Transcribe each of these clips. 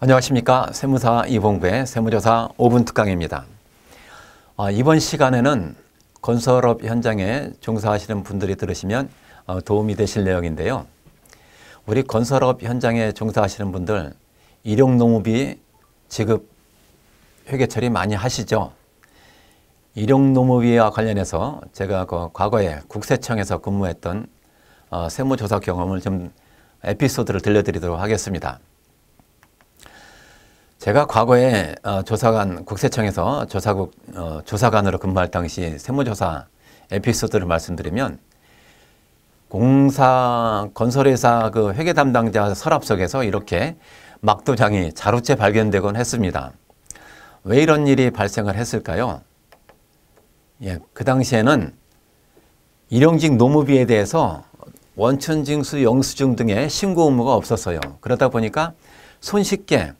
안녕하십니까. 세무사 이봉배 세무조사 5분 특강입니다. 아, 이번 시간에는 건설업 현장에 종사하시는 분들이 들으시면 어, 도움이 되실 내용인데요. 우리 건설업 현장에 종사하시는 분들 일용노무비 지급 회계 처리 많이 하시죠? 일용노무비와 관련해서 제가 그 과거에 국세청에서 근무했던 어, 세무조사 경험을 좀 에피소드를 들려드리도록 하겠습니다. 제가 과거에 어, 조사관 국세청에서 조사국 어, 조사관으로 근무할 당시 세무조사 에피소드를 말씀드리면 공사 건설회사 그 회계 담당자 서랍 속에서 이렇게 막도장이 자루째 발견되곤 했습니다. 왜 이런 일이 발생을 했을까요? 예, 그 당시에는 일용직 노무비에 대해서 원천징수, 영수증 등의 신고 의무가 없었어요. 그러다 보니까 손쉽게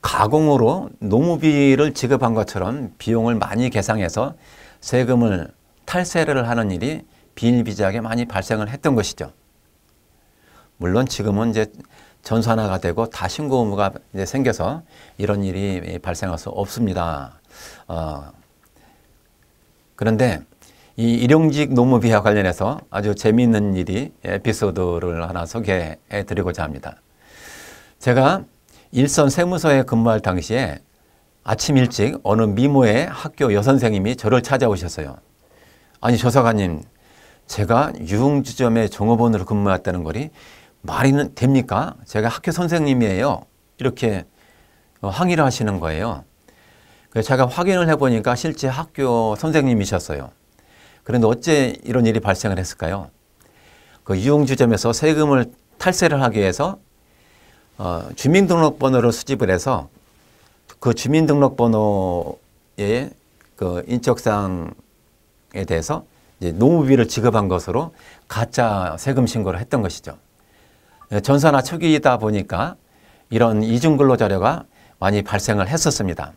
가공으로 노무비를 지급한 것처럼 비용을 많이 계상해서 세금을 탈세를 하는 일이 비일비재하게 많이 발생을 했던 것이죠. 물론 지금은 이제 전산화가 되고 다 신고 의무가 이제 생겨서 이런 일이 발생할 수 없습니다. 어, 그런데 이 일용직 노무비와 관련해서 아주 재미있는 일이 에피소드를 하나 소개해 드리고자 합니다. 제가 일선 세무서에 근무할 당시에 아침 일찍 어느 미모의 학교 여선생님이 저를 찾아오셨어요. 아니 조사관님 제가 유흥주점의 종업원으로 근무했다는 거리 말이 됩니까? 제가 학교 선생님이에요. 이렇게 어, 항의를 하시는 거예요. 그래서 제가 확인을 해보니까 실제 학교 선생님이셨어요. 그런데 어째 이런 일이 발생을 했을까요? 그 유흥주점에서 세금을 탈세를 하기 위해서 어, 주민등록번호를 수집을 해서 그 주민등록번호의 그 인적사항에 대해서 노무비를 지급한 것으로 가짜 세금 신고를 했던 것이죠. 예, 전산화 초기이다 보니까 이런 이중근로 자료가 많이 발생을 했었습니다.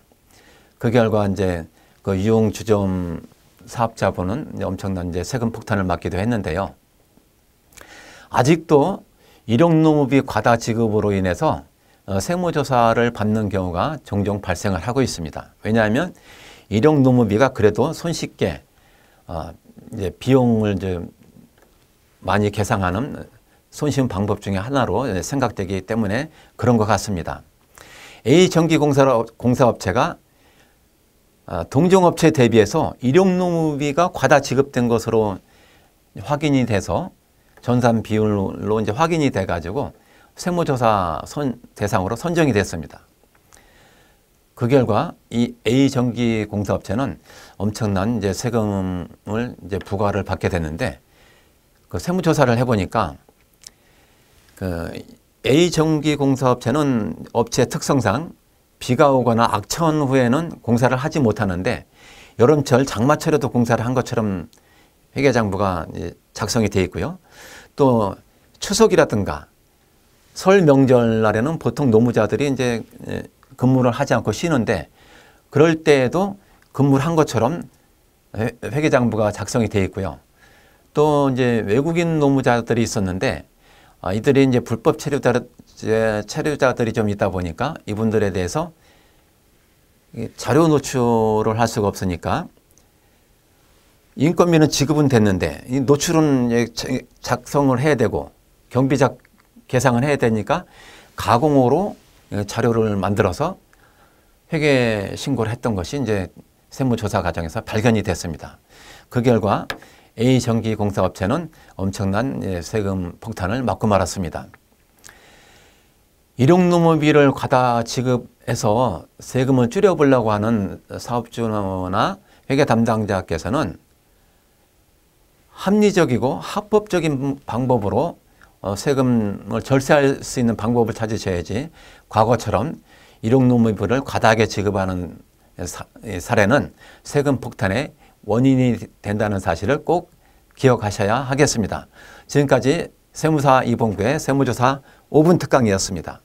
그 결과 이제 그 유흥 주점 사업자분은 엄청난 이제 세금 폭탄을 맞기도 했는데요. 아직도 일용노무비 과다 지급으로 인해서 어, 생모조사를 받는 경우가 종종 발생을 하고 있습니다. 왜냐하면 일용노무비가 그래도 손쉽게 어, 이제 비용을 이제 많이 계상하는 손쉬운 방법 중에 하나로 생각되기 때문에 그런 것 같습니다. A전기공사업체가 어, 동종업체 대비해서 일용노무비가 과다 지급된 것으로 확인이 돼서 전산 비율로 이제 확인이 돼가지고 세무조사 선, 대상으로 선정이 됐습니다. 그 결과 이 A 전기 공사업체는 엄청난 이제 세금을 이제 부과를 받게 됐는데 그 세무조사를 해보니까 그 A 전기 공사업체는 업체 특성상 비가 오거나 악천 후에는 공사를 하지 못하는데 여름철 장마철에도 공사를 한 것처럼 회계장부가 작성이 돼 있고요. 또 추석이라든가 설 명절 날에는 보통 노무자들이 이제 예, 근무를 하지 않고 쉬는데 그럴 때에도 근무를 한 것처럼 회계장부가 작성이 돼 있고요. 또 이제 외국인 노무자들이 있었는데 아, 이들이 이제 불법 체류자, 체류자들이 좀 있다 보니까 이분들에 대해서 자료 노출을 할 수가 없으니까 인건비는 지급은 됐는데 이 노출은 작성을 해야 되고 경비작 계상을 해야 되니까 가공으로 자료를 만들어서 회계 신고를 했던 것이 이제 세무조사 과정에서 발견이 됐습니다. 그 결과 A 전기 공사업체는 엄청난 세금 폭탄을 맞고 말았습니다. 일용노무비를 과다 지급해서 세금을 줄여보려고 하는 사업주나 회계 담당자께서는 합리적이고 합법적인 방법으로 어, 세금을 절세할 수 있는 방법을 찾으셔야지 과거처럼 일용노무부를 과다하게 지급하는 사례는 세금 폭탄의 원인이 된다는 사실을 꼭 기억하셔야 하겠습니다. 지금까지 세무사 이봉구의 세무조사 5분 특강이었습니다.